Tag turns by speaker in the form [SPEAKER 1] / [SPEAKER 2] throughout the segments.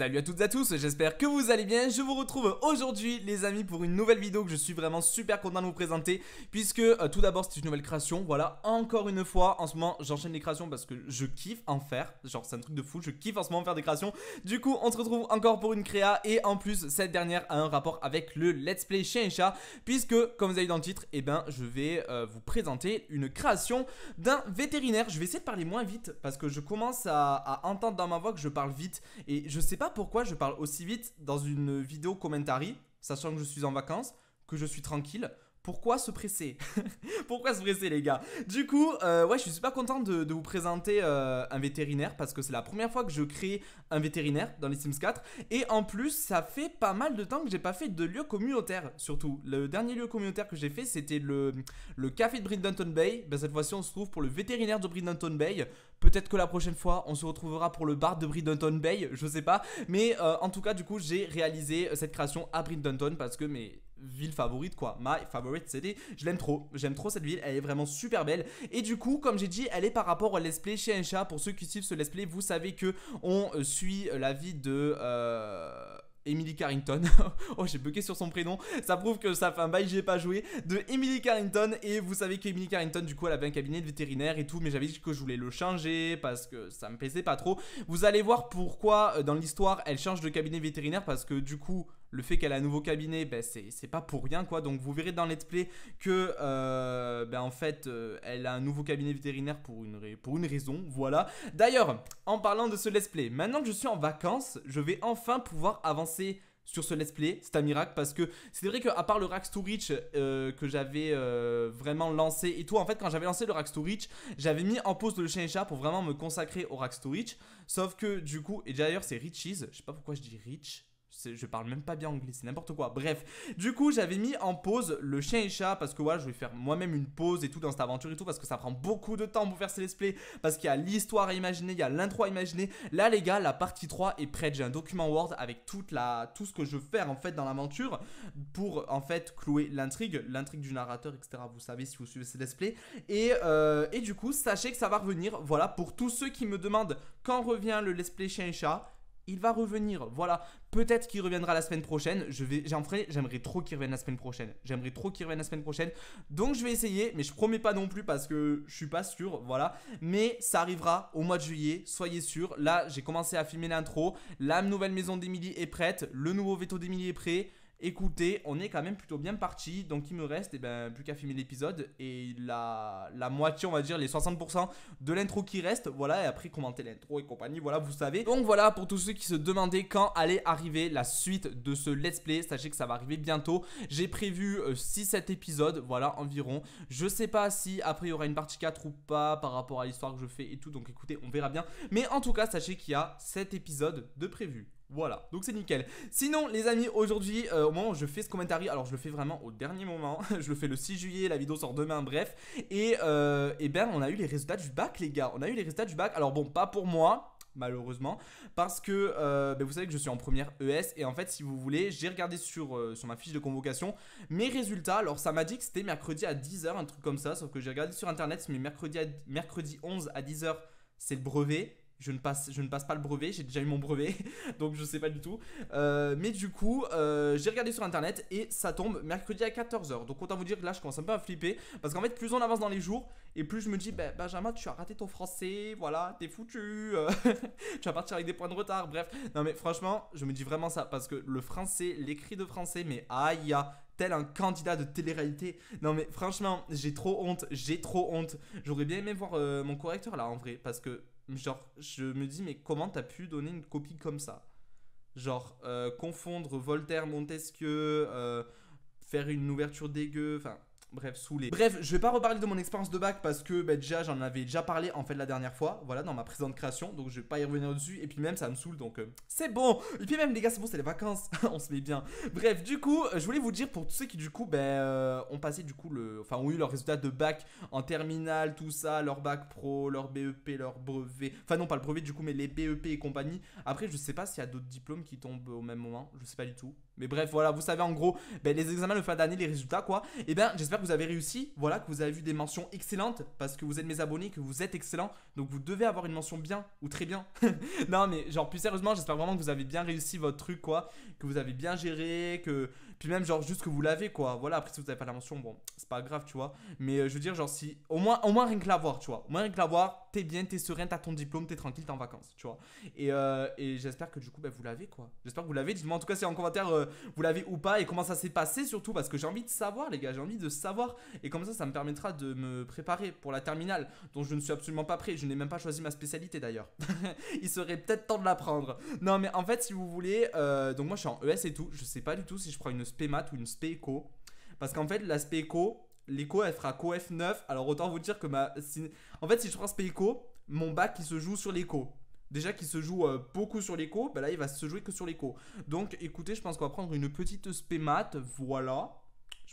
[SPEAKER 1] Salut à toutes et à tous, j'espère que vous allez bien, je vous retrouve aujourd'hui les amis pour une nouvelle vidéo que je suis vraiment super content de vous présenter Puisque euh, tout d'abord c'est une nouvelle création, voilà encore une fois en ce moment j'enchaîne les créations parce que je kiffe en faire Genre c'est un truc de fou, je kiffe en ce moment faire des créations Du coup on se retrouve encore pour une créa et en plus cette dernière a un rapport avec le let's play chien et chat Puisque comme vous avez dans le titre, et eh ben je vais euh, vous présenter une création d'un vétérinaire Je vais essayer de parler moins vite parce que je commence à entendre dans ma voix que je parle vite et je sais pas pourquoi je parle aussi vite dans une vidéo commentary, sachant que je suis en vacances, que je suis tranquille pourquoi se presser Pourquoi se presser les gars Du coup, euh, ouais, je suis super content de, vous présenter euh, un vétérinaire parce que c'est la première fois que je crée un vétérinaire dans les Sims 4 et en plus ça fait pas mal de temps que j'ai pas fait de lieu communautaire surtout. Le dernier lieu communautaire que j'ai fait c'était le, le café de Brindanton Bay. Ben, cette fois-ci on se trouve pour le vétérinaire de Brindanton Bay. Peut-être que la prochaine fois on se retrouvera pour le bar de Brindanton Bay, je sais pas. Mais euh, en tout cas du coup j'ai réalisé cette création à Brindanton parce que mais ville favorite quoi, my favorite city. Je l'aime trop, j'aime trop cette ville, elle est vraiment super belle. Et du coup, comme j'ai dit, elle est par rapport au let's play chez un chat. Pour ceux qui suivent ce let's play, vous savez que on euh, suit euh, la vie de... Euh, Emily Carrington. oh, j'ai bugué sur son prénom. Ça prouve que ça fait un bail, j'ai pas joué. De Emily Carrington. Et vous savez qu'Emily Carrington, du coup, elle avait un cabinet de vétérinaire et tout. Mais j'avais dit que je voulais le changer parce que ça me plaisait pas trop. Vous allez voir pourquoi, dans l'histoire, elle change de cabinet vétérinaire parce que du coup le fait qu'elle a un nouveau cabinet, ben, c'est pas pour rien quoi. Donc vous verrez dans Let's Play que euh, ben, en fait euh, elle a un nouveau cabinet vétérinaire pour une, pour une raison, voilà. D'ailleurs, en parlant de ce Let's Play, maintenant que je suis en vacances, je vais enfin pouvoir avancer sur ce let's play, c'est un miracle parce que c'est vrai qu'à part le rack to rich euh, que j'avais vraiment lancé et tout, en fait quand j'avais lancé le rack to rich j'avais mis en pause le chien chat pour vraiment me consacrer au rack to rich sauf que du coup, et d'ailleurs c'est Riches, je sais pas pourquoi je dis Rich, je parle même pas bien anglais, c'est n'importe quoi. Bref, du coup, j'avais mis en pause le chien et chat parce que voilà, je vais faire moi-même une pause et tout dans cette aventure et tout parce que ça prend beaucoup de temps pour faire ces let's play parce qu'il y a l'histoire à imaginer, il y a l'intro à imaginer. Là les gars, la partie 3 est prête, j'ai un document Word avec toute la tout ce que je veux faire en fait dans l'aventure pour en fait clouer l'intrigue, l'intrigue du narrateur etc. Vous savez si vous suivez ces let's play et euh, et du coup, sachez que ça va revenir. Voilà pour tous ceux qui me demandent quand revient le let's play chien et chat il va revenir. Voilà, peut-être qu'il reviendra la semaine prochaine. Je vais, j'aimerais trop qu'il revienne la semaine prochaine. J'aimerais trop qu'il revienne la semaine prochaine. Donc je vais essayer, mais je promets pas non plus parce que je suis pas sûr. Voilà, mais ça arrivera au mois de juillet, soyez sûr, Là, j'ai commencé à filmer l'intro. La nouvelle maison d'Emilie est prête, le nouveau veto d'Emilie est prêt. Écoutez, on est quand même plutôt bien parti, donc il me reste eh ben, plus qu'à filmer l'épisode et la, la moitié, on va dire, les 60% de l'intro qui reste, voilà, et après commenter l'intro et compagnie, voilà, vous savez. Donc voilà, pour tous ceux qui se demandaient quand allait arriver la suite de ce let's play, sachez que ça va arriver bientôt. J'ai prévu 6-7 euh, épisodes, voilà, environ. Je sais pas si après il y aura une partie 4 ou pas par rapport à l'histoire que je fais et tout, donc écoutez, on verra bien. Mais en tout cas, sachez qu'il y a 7 épisodes de prévu. Voilà, donc c'est nickel. Sinon, les amis, aujourd'hui, euh, au moment où je fais ce commentaire, alors je le fais vraiment au dernier moment, je le fais le 6 juillet, la vidéo sort demain, bref. Et, euh, eh ben, on a eu les résultats du bac, les gars. On a eu les résultats du bac. Alors bon, pas pour moi, malheureusement parce que euh, ben, vous savez que je suis en première ES et en fait si vous voulez j'ai regardé sur, sur ma fiche de convocation mes résultats alors ça m'a dit que c'était mercredi à 10h un truc comme ça sauf que j'ai regardé sur internet mais mercredi, mercredi 11 à 10h c'est le brevet je ne passe, je ne passe pas le brevet, j'ai déjà eu mon brevet, donc je sais pas du tout. Euh, mais du coup, euh, j'ai regardé sur internet et ça tombe mercredi à 14h. Donc autant vous dire là, je commence un peu à flipper parce qu'en fait, plus on avance dans les jours et plus je me dis, ben, Benjamin, tu as raté ton français, voilà, t'es foutu, euh, tu vas partir avec des points de retard, bref. Non mais franchement, je me dis vraiment ça parce que le français, l'écrit de français, mais aïe, tel un candidat de télé-réalité. Non mais franchement, j'ai trop honte, j'ai trop honte. J'aurais bien aimé voir mon correcteur là en vrai parce que genre, je me dis, mais comment t'as pu donner une copie comme ça Genre, euh, confondre Voltaire, Montesquieu, euh, faire une ouverture dégueu, enfin, bref, saoulé. Bref, je vais pas reparler de mon expérience de bac parce que bah, déjà j'en avais déjà parlé en fait la dernière fois, voilà, dans ma présente création, donc je vais pas y revenir dessus, et puis même ça me saoule, donc euh, c'est bon Et puis même les gars, c'est bon, c'est les vacances, on se met bien. Bref, du coup, euh, je voulais vous dire pour tous ceux qui du coup, bah, euh, ont passé du coup le, enfin ont eu leur résultat de bac en terminale, tout ça, leur bac pro, leur BEP, leur brevet, enfin non pas le brevet du coup, mais les BEP et compagnie. Après, je sais pas s'il y a d'autres diplômes qui tombent au même moment, je sais pas du tout. Mais bref, voilà, vous savez en gros, ben, les examens de fin d'année, les résultats, quoi. Et eh bien, j'espère que vous avez réussi. Voilà, que vous avez vu des mentions excellentes parce que vous êtes mes abonnés, que vous êtes excellents. Donc vous devez avoir une mention bien ou très bien. non, mais genre, plus sérieusement, j'espère vraiment que vous avez bien réussi votre truc, quoi. Que vous avez bien géré, que puis même, genre, juste que vous l'avez, quoi. Voilà, après, si vous avez pas la mention, bon, c'est pas grave, tu vois. Mais euh, je veux dire, genre, si. Au moins, au moins rien que l'avoir, tu vois. Au moins rien que l'avoir, t'es bien, t'es serein, t'as ton diplôme, t'es tranquille, t'es en vacances, tu vois. Euh, et, j'espère que du coup, bah, vous l'avez, quoi. J'espère que vous l'avez. Dites-moi en tout cas si en commentaire, euh, vous l'avez ou pas et comment ça s'est passé, surtout, parce que j'ai envie de savoir, les gars, j'ai envie de savoir. Et comme ça, ça me permettra de me préparer pour la terminale, dont je ne suis absolument pas prêt. Je n'ai même pas choisi ma spécialité d'ailleurs. Il serait peut-être temps de la prendre. Non, mais en fait, si vous voulez, donc moi, je suis en ES et tout. Je sais pas du tout si je prends une spémat ou une spéco. Parce qu'en fait, la spéco, l'éco, elle fera cof F9. Alors autant vous dire que ma. En fait, si je prends spéco, mon bac il se joue sur l'écho. Déjà qu'il se joue euh, beaucoup sur l'écho, bah là il va se jouer que sur l'écho. Donc écoutez, je pense qu'on va prendre une petite spémat voilà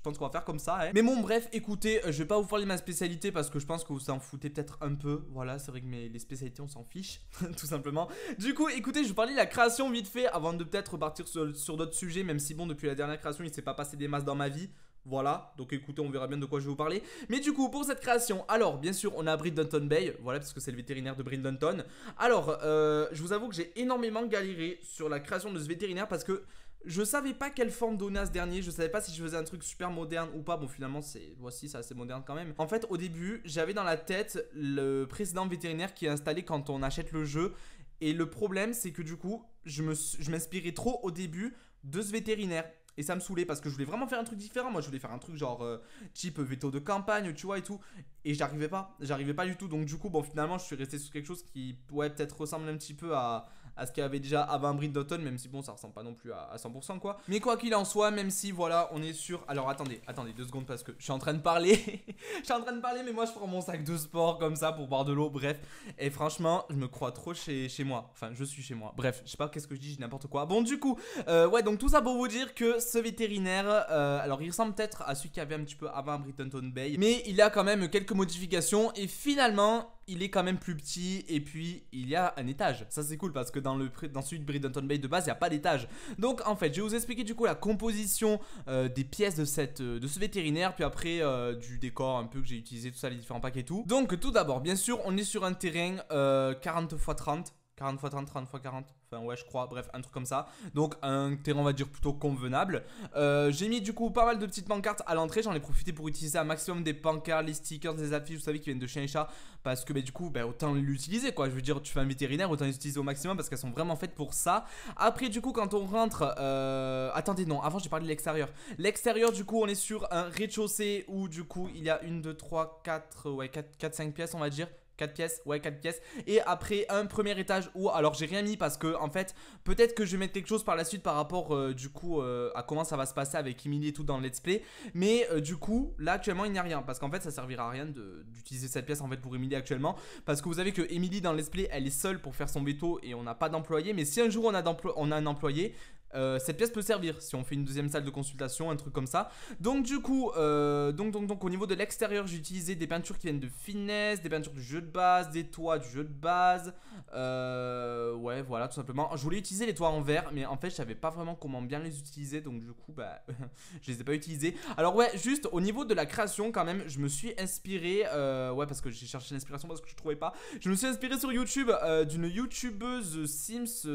[SPEAKER 1] pense qu'on va faire comme ça. Hein. Mais bon, bref, écoutez, euh, je vais pas vous parler de ma spécialité parce que je pense que vous en foutez peut-être un peu. Voilà, c'est vrai que mes, les spécialités, on s'en fiche, tout simplement. Du coup, écoutez, je vous parlais de la création vite fait avant de peut-être repartir sur, d'autres sujets, même si bon, depuis la dernière création, il s'est pas passé des masses dans ma vie. Voilà, donc écoutez, on verra bien de quoi je vais vous parler. Mais du coup, pour cette création, alors, bien sûr, on a Brindleton Bay, voilà, parce que c'est le vétérinaire de Brindleton. Alors, euh, je vous avoue que j'ai énormément galéré sur la création de ce vétérinaire parce que je savais pas quelle forme donner à ce dernier, je savais pas si je faisais un truc super moderne ou pas. Bon, finalement, c'est voici, c'est assez moderne quand même. En fait, au début, j'avais dans la tête le précédent vétérinaire qui est installé quand on achète le jeu. Et le problème, c'est que du coup, je m'inspirais trop au début de ce vétérinaire. Et ça me saoulait parce que je voulais vraiment faire un truc différent. Moi, je voulais faire un truc genre euh, type veto de campagne, tu vois, et tout. Et j'arrivais pas. J'arrivais pas du tout. Donc, du coup, bon, finalement, je suis resté sur quelque chose qui, ouais, peut-être ressembler un petit peu à, à ce qu'il y avait déjà avant Britton, d'automne, même si bon, ça ressemble pas non plus à, 100% quoi. Mais quoi qu'il en soit, même si voilà, on est sur. Alors attendez, attendez deux secondes parce que je suis en train de parler. je suis en train de parler, mais moi je prends mon sac de sport comme ça pour boire de l'eau, bref. Et franchement, je me crois trop chez, chez moi. Enfin, je suis chez moi. Bref, je sais pas qu'est-ce que je dis, j'ai n'importe quoi. Bon, du coup, euh, ouais, donc tout ça pour vous dire que ce vétérinaire, euh, alors il ressemble peut-être à celui qu'il y avait un petit peu avant Britton Bay, mais il a quand même quelques modifications et finalement il est quand même plus petit et puis il y a un étage. Ça c'est cool parce que dans, le, dans celui de Bridenton Bay de base, il n'y a pas d'étage. Donc en fait, je vais vous expliquer du coup la composition euh, des pièces de, cette, euh, de ce vétérinaire, puis après euh, du décor un peu que j'ai utilisé, tout ça, les différents packs et tout. Donc tout d'abord, bien sûr, on est sur un terrain 40 x 30 40 x 30, 30 x 40, enfin ouais je crois, bref un truc comme ça. Donc un terrain on va dire plutôt convenable. Euh, j'ai mis du coup pas mal de petites pancartes à l'entrée, j'en ai profité pour utiliser un maximum des pancartes, les stickers, des affiches, vous savez qui viennent de chien et chat, parce que bah, du coup bah, autant l'utiliser quoi, je veux dire tu fais un vétérinaire, autant les utiliser au maximum parce qu'elles sont vraiment faites pour ça. Après du coup quand on rentre, euh, attendez non, avant j'ai parlé de l'extérieur. L'extérieur du coup on est sur un rez-de-chaussée où du coup il y a une, deux, trois, quatre, ouais quatre quatre cinq pièces on va dire. 4 pièces, ouais 4 pièces Et après un premier étage où, alors j'ai rien mis parce que en fait peut-être que je vais mettre quelque chose par la suite par rapport euh, du coup euh, à comment ça va se passer avec Emily et tout dans le let's play Mais euh, du coup là actuellement il n'y a rien parce qu'en fait ça servira à rien d'utiliser cette pièce en fait pour Emily actuellement Parce que vous savez que Emily dans le let's play elle est seule pour faire son veto et on n'a pas d'employé Mais si un jour on a, on a un employé euh, cette pièce peut servir si on fait une deuxième salle de consultation, un truc comme ça. Donc du coup, euh, donc, donc, donc au niveau de l'extérieur, j'ai utilisé des peintures qui viennent de finesse, des peintures du jeu de base, des toits du jeu de base. Euh, ouais, voilà, tout simplement. Je voulais utiliser les toits en verre, mais en fait, je savais pas vraiment comment bien les utiliser, donc du coup, bah, je les ai pas utilisés. Alors ouais, juste au niveau de la création, quand même, je me suis inspiré, ouais, parce que j'ai cherché l'inspiration parce que je trouvais pas. Je me suis inspiré sur YouTube d'une youtubeuse Sims,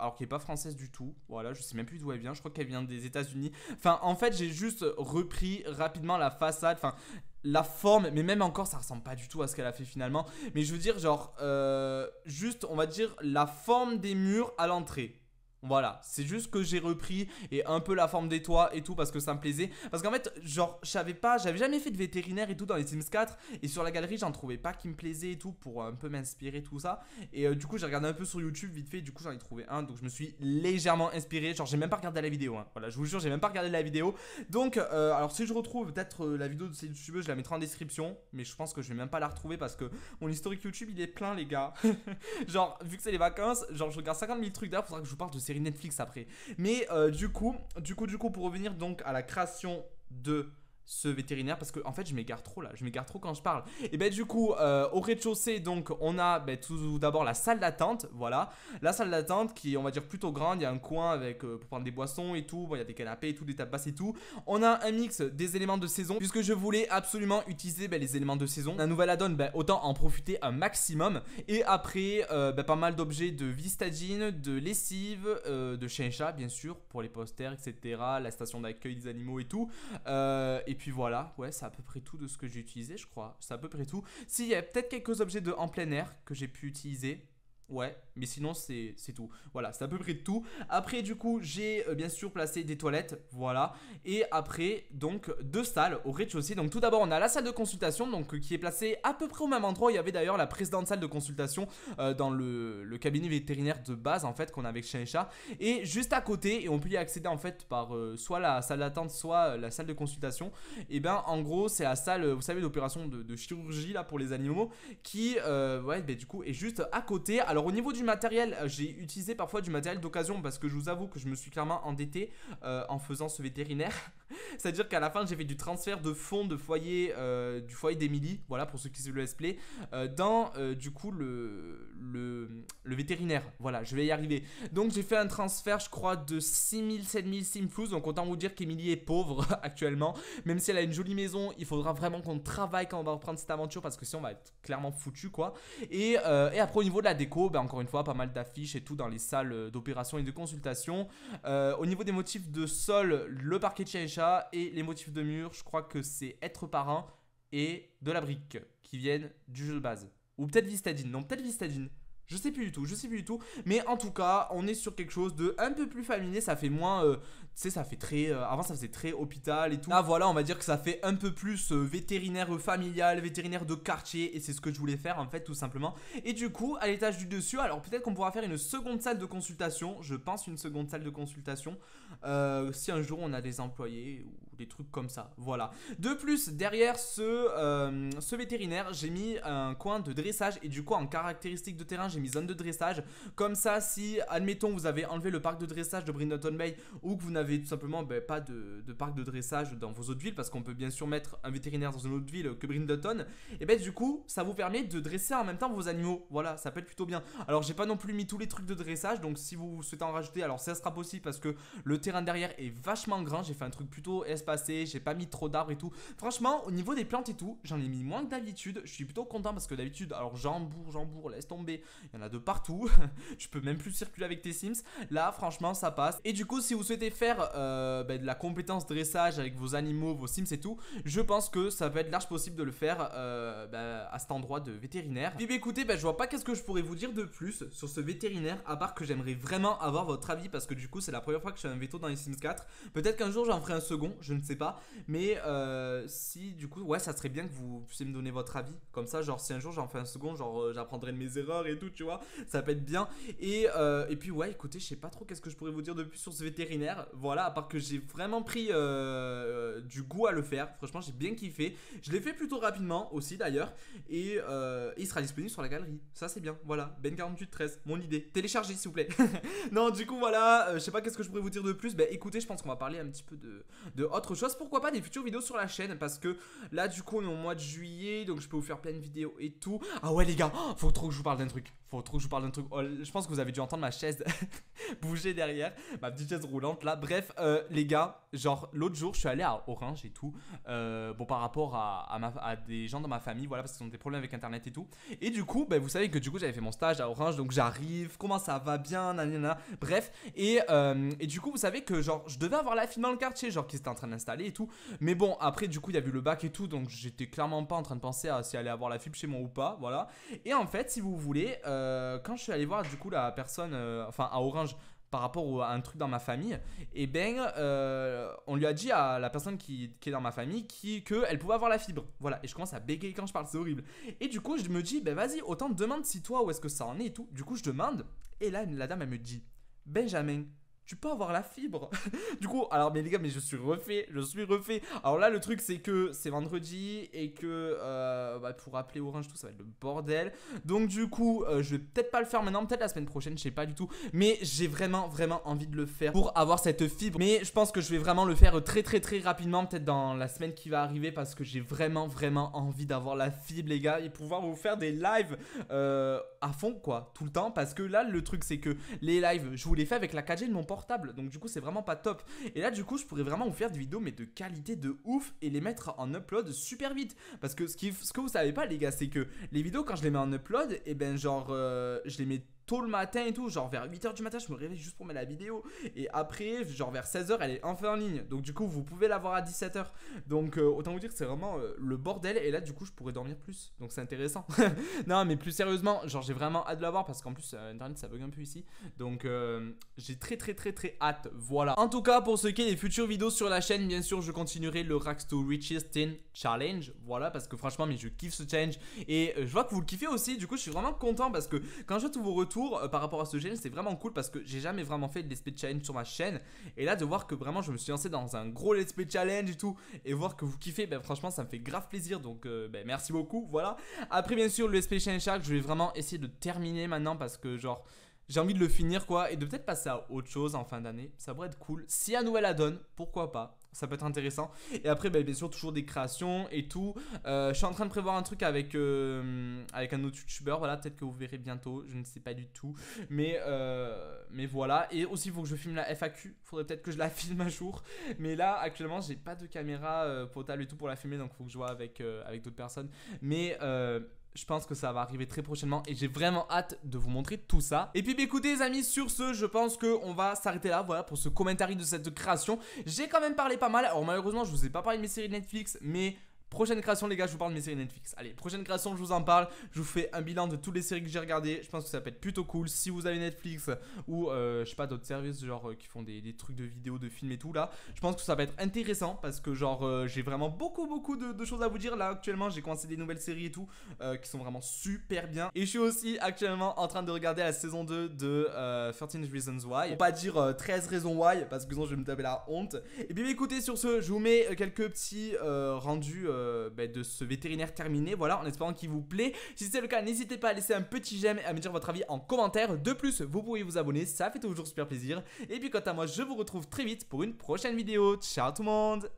[SPEAKER 1] alors qui est pas française du tout, voilà je sais même plus d'où elle vient. Je crois qu'elle vient des États-Unis. Enfin, en fait, j'ai juste repris rapidement la façade. Enfin, la forme, mais même encore, ça ressemble pas du tout à ce qu'elle a fait finalement. Mais je veux dire, genre, euh, juste, on va dire, la forme des murs à l'entrée. Voilà, c'est juste que j'ai repris et un peu la forme des toits et tout parce que ça me plaisait. Parce qu'en fait, genre, je savais pas, j'avais jamais fait de vétérinaire et tout dans les Sims 4 et sur la galerie, j'en trouvais pas qui me plaisait et tout pour euh, un peu m'inspirer tout ça. Et euh, du coup, j'ai regardé un peu sur YouTube vite fait, du coup, j'en ai trouvé un donc je me suis légèrement inspiré. Genre, j'ai même pas regardé la vidéo, hein. voilà, je vous jure, j'ai même pas regardé la vidéo. Donc, euh, alors si je retrouve peut-être la vidéo de ces youtubeurs, je la mettrai en description, mais je pense que je vais même pas la retrouver parce que mon historique YouTube il est plein, les gars. genre, vu que c'est les vacances, genre, je regarde 50 000 trucs d'ailleurs, faudra que je vous parle de ces Netflix après. Mais euh, du coup, du coup, du coup, pour revenir donc à la création de ce vétérinaire parce que en fait je m'égare trop là, je m'égare trop quand je parle. Et ben du coup euh, au rez-de-chaussée donc on a ben, tout d'abord la salle d'attente, voilà, la salle d'attente qui est on va dire plutôt grande, il y a un coin avec euh, pour prendre des boissons et tout, bon il y a des canapés et tout, des tables basses et tout. On a un mix des éléments de saison puisque je voulais absolument utiliser ben, les éléments de saison. La nouvelle add-on, ben, autant en profiter un maximum et après euh, ben, pas mal d'objets de vistagine, de lessive, de chien bien sûr pour les posters etc, la station d'accueil des animaux et tout. et puis voilà, ouais, c'est à peu près tout de ce que j'ai utilisé, je crois. C'est à peu près tout. S'il y a peut-être quelques objets de, en plein air que j'ai pu utiliser, Ouais, mais sinon c'est tout. Voilà, c'est à peu près tout. Après du coup, j'ai euh, bien sûr placé des toilettes, voilà. Et après, donc, deux salles au rez-de-chaussée. Donc tout d'abord, on a la salle de consultation, donc euh, qui est placée à peu près au même endroit. Il y avait d'ailleurs la précédente salle de consultation euh, dans le, cabinet vétérinaire de base, en fait, qu'on avait avec Chien et Chat. Et juste à côté, et on peut y accéder en fait par soit la salle d'attente, soit la salle de consultation. Et eh ben, en gros, c'est la salle, vous savez, d'opération de, chirurgie, là, pour les animaux, qui, ouais, ben, du coup, est juste à côté. Alors, au niveau du matériel, euh, j'ai utilisé parfois du matériel d'occasion parce que je vous avoue que je me suis clairement endetté euh, en faisant ce vétérinaire. C'est-à-dire qu'à la fin, j'ai fait du transfert de fonds de foyer, euh, du foyer d'Emily voilà pour ceux qui se le let's play, dans du coup le, le, vétérinaire. Voilà, je vais y arriver. Donc j'ai fait un transfert, je crois, de 6000, 7000 simflous. Donc autant vous dire Qu'Emily est pauvre actuellement. Même si elle a une jolie maison, il faudra vraiment qu'on travaille quand on va reprendre cette aventure parce que sinon on va être clairement foutu quoi. et après au niveau de la déco, ben, encore une fois, pas mal d'affiches et tout dans les salles euh, d'opération et de consultation. Euh, au niveau des motifs de sol, le parquet de chaïcha et les motifs de mur, je crois que c'est être parrain et de la brique qui viennent du jeu de base. Ou peut-être Vistadine. Non, peut-être Vistadine. Je sais plus du tout, je sais plus du tout. Mais en tout cas, on est sur quelque chose de un peu plus familier. Ça fait moins. Euh, tu sais, ça fait très. Euh, avant, ça faisait très hôpital et tout. Ah voilà, on va dire que ça fait un peu plus euh, vétérinaire familial, vétérinaire de quartier. Et c'est ce que je voulais faire, en fait, tout simplement. Et du coup, à l'étage du dessus, alors peut-être qu'on pourra faire une seconde salle de consultation. Je pense une seconde salle de consultation. si un jour on a des employés ou des trucs comme ça. Voilà. De plus, derrière ce, euh, ce vétérinaire, j'ai mis un coin de dressage et du coup en caractéristique de terrain, j'ai mis zone de dressage. Comme ça, si, admettons, vous avez enlevé le parc de dressage de Brindleton Bay ou que vous n'avez tout simplement ben, pas de, parc de dressage dans vos autres villes, parce qu'on peut bien sûr mettre un vétérinaire dans une autre ville que Brindleton, et eh ben du coup, ça vous permet de dresser en même temps vos animaux. Voilà, ça peut être plutôt bien. Alors j'ai pas non plus mis tous les trucs de dressage, donc si vous souhaitez en rajouter, alors ça sera possible parce que le terrain derrière est vachement grand. J'ai fait un truc plutôt espace j'ai pas mis trop d'arbres et tout. Franchement, au niveau des plantes et tout, j'en ai mis moins que d'habitude. Je suis plutôt content parce que d'habitude, alors jambour, jambour, laisse tomber. Il y en a de partout. je peux même plus circuler avec tes Sims. Là, franchement, ça passe. Et du coup, si vous souhaitez faire euh, ben, de la compétence dressage avec vos animaux, vos Sims et tout, je pense que ça va être large possible de le faire euh, ben, à cet endroit de vétérinaire. Puis bah, écoutez, je vois pas qu'est-ce que je pourrais vous dire de plus sur ce vétérinaire, à part que j'aimerais vraiment avoir votre avis parce que du coup, c'est la première fois que je fais un veto dans les Sims 4. Peut-être qu'un jour, j'en ferai un second. Je ne sais pas. Mais euh, si du coup, ouais, ça serait bien que vous puissiez me donner votre avis. Comme ça, genre, si un jour j'en fais un second, genre, euh, j'apprendrai de mes erreurs et tout, tu vois. Ça peut être bien. Euh, et, puis, ouais, écoutez, je sais pas trop qu'est-ce que je pourrais vous dire de plus sur ce vétérinaire. Voilà, à part que j'ai vraiment pris du goût à le faire. Franchement, j'ai bien kiffé. Je l'ai fait plutôt rapidement aussi, d'ailleurs. Et, il sera disponible sur la galerie. Ça, c'est bien. Voilà, Ben4813, mon idée. Téléchargez, s'il vous plaît. non, du coup, voilà, je sais pas qu'est-ce que je pourrais vous dire de plus. Bah, écoutez, je pense qu'on va parler un petit peu de, de autre chose. Pourquoi pas des futures vidéos sur la chaîne Parce que là, du coup, on est au mois de juillet, donc je peux vous faire plein de vidéos et tout. Ah ouais, les gars, oh, faut trop que je vous parle d'un truc. Faut trop que je vous parle d'un truc. Oh, je pense que vous avez dû entendre ma chaise bouger derrière, ma petite chaise roulante là. Bref, euh, les gars, genre l'autre jour, je suis allé à Orange et tout. Euh, bon, par rapport à, ma, des gens dans ma famille, voilà, parce qu'ils ont des problèmes avec internet et tout. Et du coup, ben, vous savez que du coup, j'avais fait mon stage à Orange, donc j'arrive, comment ça va bien, nanana. Bref, et, euh, du coup, vous savez que genre, je devais avoir la fille dans le quartier, genre qui était en train Installé et tout. Mais bon, après, du coup, il y a eu le bac et tout, donc j'étais clairement pas en train de penser à si aller avoir la fibre chez moi ou pas, voilà. Et en fait, si vous voulez, euh, quand je suis allé voir du coup la personne, euh, enfin à Orange, par rapport à un truc dans ma famille, et eh ben euh, on lui a dit à la personne qui, est dans ma famille qui, que elle pouvait avoir la fibre. Voilà, et je commence à bégayer quand je parle, c'est horrible. Et du coup, je me dis, ben vas-y, autant demande si toi où est-ce que ça en est et tout. Du coup, je demande, et là, la dame, elle me dit, Benjamin, tu peux avoir la fibre. du coup, alors mais les gars, mais je suis refait, je suis refait. Alors là, le truc c'est que c'est vendredi et que euh, bah, pour appeler Orange, tout ça va être le bordel. Donc du coup, euh, je vais peut-être pas le faire maintenant, peut-être la semaine prochaine, je sais pas du tout. Mais j'ai vraiment, vraiment envie de le faire pour avoir cette fibre. Mais je pense que je vais vraiment le faire très, très, très rapidement, peut-être dans la semaine qui va arriver parce que j'ai vraiment, vraiment envie d'avoir la fibre, les gars, et pouvoir vous faire des lives euh, à fond quoi, tout le temps. Parce que là, le truc c'est que les lives, je vous les fais avec la 4G de mon donc du coup, c'est vraiment pas top. Et là, du coup, je pourrais vraiment vous faire des vidéos, mais de qualité de ouf et les mettre en upload super vite. Parce que ce, qui, ce que vous savez pas, les gars, c'est que les vidéos, quand je les mets en upload, et eh ben genre, euh, je les mets tôt le matin et tout, genre vers 8h du matin, je me réveille juste pour mettre la vidéo. Et après, genre vers 16h, elle est enfin en ligne. Donc du coup, vous pouvez la voir à 17h. Donc euh, autant vous dire que c'est vraiment euh, le bordel. Et là, du coup, je pourrais dormir plus. Donc c'est intéressant. non, mais plus sérieusement, genre j'ai vraiment hâte de l'avoir parce qu'en plus, euh, Internet, ça bug un peu ici. Donc j'ai très très très très hâte. Voilà. En tout cas, pour ce qui est des futures vidéos sur la chaîne, bien sûr, je continuerai le rack to Riches Challenge. Voilà, parce que franchement, mais je kiffe ce challenge. Et je vois que vous le kiffez aussi. Du coup, je suis vraiment content parce que quand je vois tous vos retours, euh, par rapport à ce gène, c'est vraiment cool parce que j'ai jamais vraiment fait de let's challenge sur ma chaîne. Et là, de voir que vraiment je me suis lancé dans un gros let's challenge et tout, et voir que vous kiffez, ben, franchement, ça me fait grave plaisir. Donc, euh, ben, merci beaucoup. Voilà. Après, bien sûr, le let's challenge je vais vraiment essayer de terminer maintenant parce que, genre, j'ai envie de le finir quoi, et de peut-être passer à autre chose en fin d'année. Ça pourrait être cool. Si un nouvel add-on, pourquoi pas ça peut être intéressant. Et après, bah, bien sûr, toujours des créations et tout. Euh, je suis en train de prévoir un truc avec, euh, avec un autre youtubeur. Voilà, peut-être que vous verrez bientôt. Je ne sais pas du tout. Mais, euh, mais voilà. Et aussi, il faut que je filme la FAQ. Faudrait peut-être que je la filme un jour. Mais là, actuellement, j'ai pas de caméra potable et tout pour la filmer. Donc, il faut que je vois avec, avec d'autres personnes. Mais je pense que ça va arriver très prochainement et j'ai vraiment hâte de vous montrer tout ça. Et puis bah, écoutez les amis, sur ce, je pense qu'on va s'arrêter là, voilà, pour ce commentaire de cette création. J'ai quand même parlé pas mal, alors malheureusement je vous ai pas parlé de mes séries de Netflix, mais Prochaine création, les gars, je vous parle de mes séries Netflix. Allez, prochaine création, je vous en parle. Je vous fais un bilan de toutes les séries que j'ai regardées. Je pense que ça peut être plutôt cool. Si vous avez Netflix ou euh, je sais pas d'autres services genre euh, qui font des, trucs de vidéos, de films et tout là, je pense que ça va être intéressant parce que genre euh, j'ai vraiment beaucoup beaucoup de, de, choses à vous dire là actuellement. J'ai commencé des nouvelles séries et tout qui sont vraiment super bien. Et je suis aussi actuellement en train de regarder la saison 2 de 13 Reasons Why. Pour pas dire 13 raisons why parce que sinon je vais me taper la honte. Et bien écoutez, sur ce, je vous mets quelques petits rendus. Euh, ben, de ce vétérinaire terminé. Voilà, en espérant qu'il vous plaît. Si c'est le cas, n'hésitez pas à laisser un petit j'aime et à me dire votre avis en commentaire. De plus, vous pouvez vous abonner, ça fait toujours super plaisir. Et puis quant à moi, je vous retrouve très vite pour une prochaine vidéo. Ciao tout le monde